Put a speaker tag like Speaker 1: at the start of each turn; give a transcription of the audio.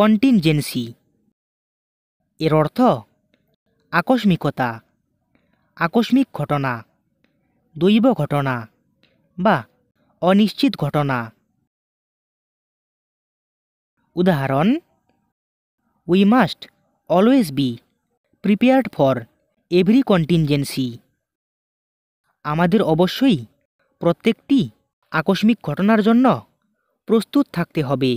Speaker 1: contingency এর অর্থ আকস্মিকতা আকস্মিক ঘটনা দৈব ঘটনা বা অনিশ্চিত ঘটনা উদাহরণ we must always be prepared for every contingency আমাদের অবশ্যই প্রত্যেকটি আকস্মিক ঘটনার জন্য প্রস্তুত থাকতে হবে